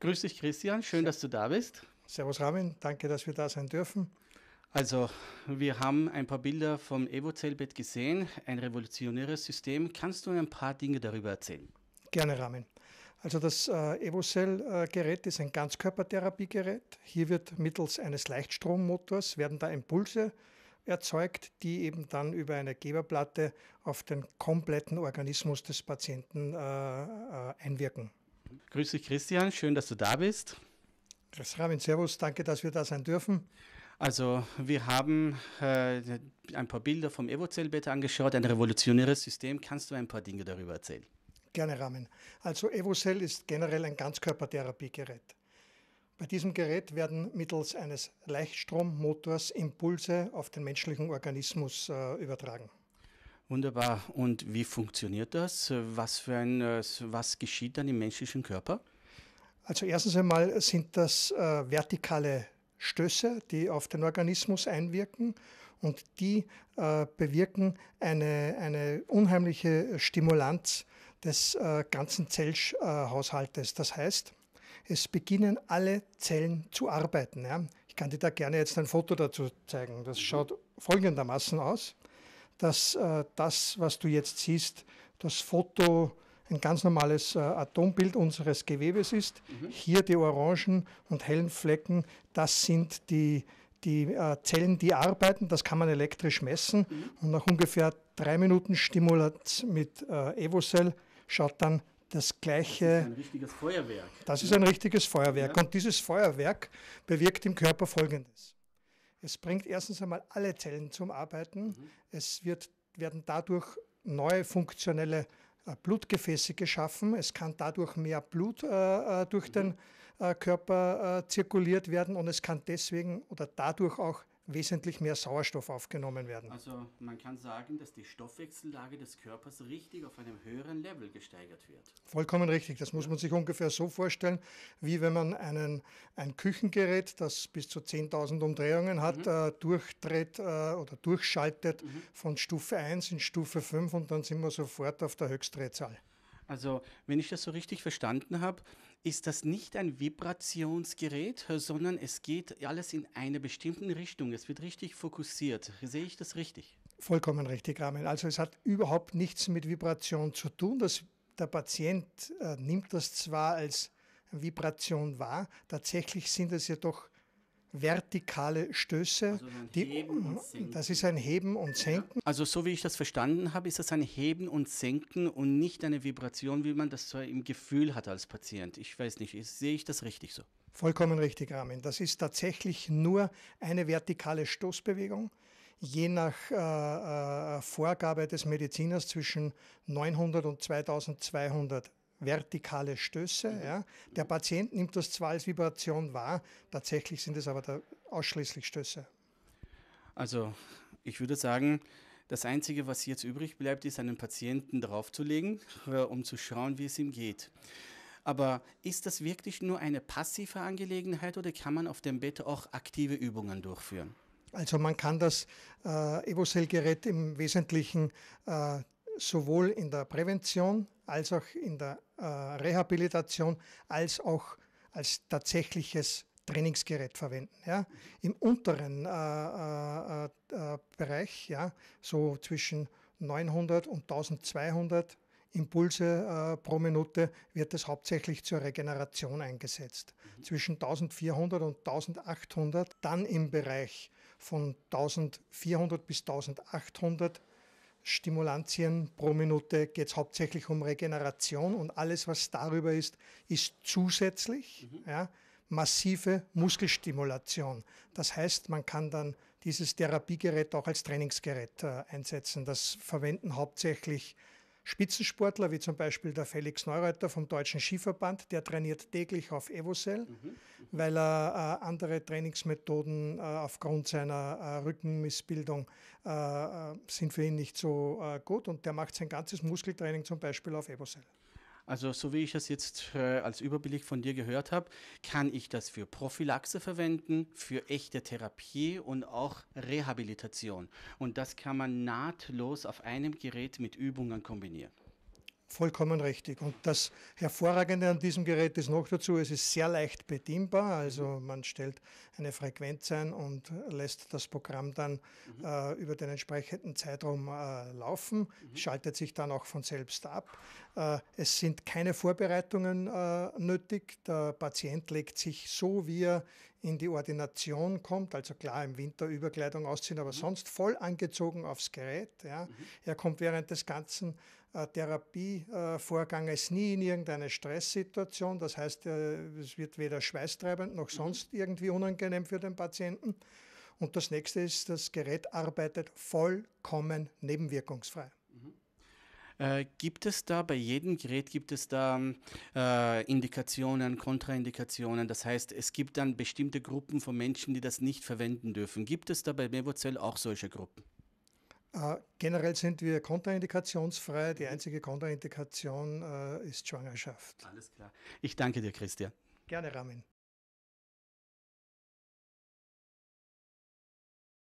Grüß dich, Christian. Schön, dass du da bist. Servus, Ramin. Danke, dass wir da sein dürfen. Also, wir haben ein paar Bilder vom Evo-Zellbett gesehen, ein revolutionäres System. Kannst du ein paar Dinge darüber erzählen? Gerne, Ramin. Also das äh, Evocell-Gerät ist ein Ganzkörpertherapiegerät. Hier wird mittels eines Leichtstrommotors werden da Impulse erzeugt, die eben dann über eine Geberplatte auf den kompletten Organismus des Patienten äh, äh einwirken. Grüß dich, Christian. Schön, dass du da bist. Grüß Ramin, Servus. Danke, dass wir da sein dürfen. Also, wir haben äh, ein paar Bilder vom Evo-Zellbeta angeschaut, ein revolutionäres System. Kannst du ein paar Dinge darüber erzählen? Gerne, Ramin. Also, EvoCell ist generell ein Ganzkörpertherapiegerät. Bei diesem Gerät werden mittels eines Leichtstrommotors Impulse auf den menschlichen Organismus äh, übertragen. Wunderbar. Und wie funktioniert das? Was, für ein, äh, was geschieht dann im menschlichen Körper? Also erstens einmal sind das äh, vertikale Stöße, die auf den Organismus einwirken und die äh, bewirken eine, eine unheimliche Stimulanz des äh, ganzen Zellhaushaltes. Das heißt, es beginnen alle Zellen zu arbeiten. Ja? Ich kann dir da gerne jetzt ein Foto dazu zeigen. Das mhm. schaut folgendermaßen aus dass äh, das, was du jetzt siehst, das Foto ein ganz normales äh, Atombild unseres Gewebes ist. Mhm. Hier die orangen und hellen Flecken, das sind die, die äh, Zellen, die arbeiten. Das kann man elektrisch messen. Mhm. Und nach ungefähr drei Minuten Stimulat mit äh, Evocell schaut dann das gleiche. Das ist ein richtiges Feuerwerk. Das ist ein richtiges Feuerwerk. Ja. Und dieses Feuerwerk bewirkt im Körper Folgendes. Es bringt erstens einmal alle Zellen zum Arbeiten. Mhm. Es wird, werden dadurch neue funktionelle äh, Blutgefäße geschaffen. Es kann dadurch mehr Blut äh, äh, durch mhm. den äh, Körper äh, zirkuliert werden und es kann deswegen oder dadurch auch wesentlich mehr Sauerstoff aufgenommen werden. Also man kann sagen, dass die Stoffwechsellage des Körpers richtig auf einem höheren Level gesteigert wird. Vollkommen richtig. Das muss man sich ungefähr so vorstellen, wie wenn man einen, ein Küchengerät, das bis zu 10.000 Umdrehungen hat, mhm. äh, durchdreht äh, oder durchschaltet mhm. von Stufe 1 in Stufe 5 und dann sind wir sofort auf der Höchstdrehzahl. Also, wenn ich das so richtig verstanden habe, ist das nicht ein Vibrationsgerät, äh, sondern es geht alles in eine bestimmte Richtung. Es wird richtig fokussiert. Sehe ich das richtig? Vollkommen richtig, Armin. Also es hat überhaupt nichts mit Vibration zu tun. Das, der Patient äh, nimmt das zwar als Vibration wahr, tatsächlich sind es jedoch vertikale Stöße. Also die, mhm, das ist ein Heben und Senken. Also so wie ich das verstanden habe, ist das ein Heben und Senken und nicht eine Vibration, wie man das so im Gefühl hat als Patient. Ich weiß nicht, ist, sehe ich das richtig so? Vollkommen richtig, Armin. Das ist tatsächlich nur eine vertikale Stoßbewegung. Je nach äh, äh, Vorgabe des Mediziners zwischen 900 und 2200 vertikale Stöße. Mhm. Ja. Der Patient nimmt das zwar als Vibration wahr, tatsächlich sind es aber da ausschließlich Stöße. Also ich würde sagen, das Einzige, was jetzt übrig bleibt, ist einen Patienten draufzulegen, äh, um zu schauen, wie es ihm geht. Aber ist das wirklich nur eine passive Angelegenheit oder kann man auf dem Bett auch aktive Übungen durchführen? Also man kann das äh, Evocell-Gerät im Wesentlichen äh, sowohl in der Prävention als auch in der äh, Rehabilitation, als auch als tatsächliches Trainingsgerät verwenden. Ja. Im unteren äh, äh, äh, äh Bereich, ja, so zwischen 900 und 1200 Impulse äh, pro Minute, wird es hauptsächlich zur Regeneration eingesetzt. Mhm. Zwischen 1400 und 1800, dann im Bereich von 1400 bis 1800 Stimulantien pro Minute geht es hauptsächlich um Regeneration und alles, was darüber ist, ist zusätzlich. Mhm. Ja, massive Muskelstimulation. Das heißt, man kann dann dieses Therapiegerät auch als Trainingsgerät äh, einsetzen. Das verwenden hauptsächlich Spitzensportler, wie zum Beispiel der Felix Neureuter vom Deutschen Skiverband, der trainiert täglich auf Evocell, mhm. weil er äh, andere Trainingsmethoden äh, aufgrund seiner äh, Rückenmissbildung äh, äh, sind für ihn nicht so äh, gut und der macht sein ganzes Muskeltraining zum Beispiel auf Evocell. Also so wie ich es jetzt äh, als Überblick von dir gehört habe, kann ich das für Prophylaxe verwenden, für echte Therapie und auch Rehabilitation. Und das kann man nahtlos auf einem Gerät mit Übungen kombinieren vollkommen richtig. Und das Hervorragende an diesem Gerät ist noch dazu, es ist sehr leicht bedienbar. Also man stellt eine Frequenz ein und lässt das Programm dann mhm. äh, über den entsprechenden Zeitraum äh, laufen, mhm. schaltet sich dann auch von selbst ab. Äh, es sind keine Vorbereitungen äh, nötig. Der Patient legt sich so, wie er in die Ordination kommt, also klar im Winter Überkleidung ausziehen, aber mhm. sonst voll angezogen aufs Gerät. Ja. Mhm. Er kommt während des ganzen äh, Therapievorgang äh, ist nie in irgendeine Stresssituation. Das heißt, äh, es wird weder schweißtreibend noch mhm. sonst irgendwie unangenehm für den Patienten. Und das nächste ist, das Gerät arbeitet vollkommen nebenwirkungsfrei. Mhm. Äh, gibt es da bei jedem Gerät, gibt es da äh, Indikationen, Kontraindikationen? Das heißt, es gibt dann bestimmte Gruppen von Menschen, die das nicht verwenden dürfen. Gibt es da bei Mevocell auch solche Gruppen? Äh, generell sind wir kontraindikationsfrei. Die einzige Kontraindikation äh, ist Schwangerschaft. Alles klar. Ich danke dir, Christian. Gerne, Ramin.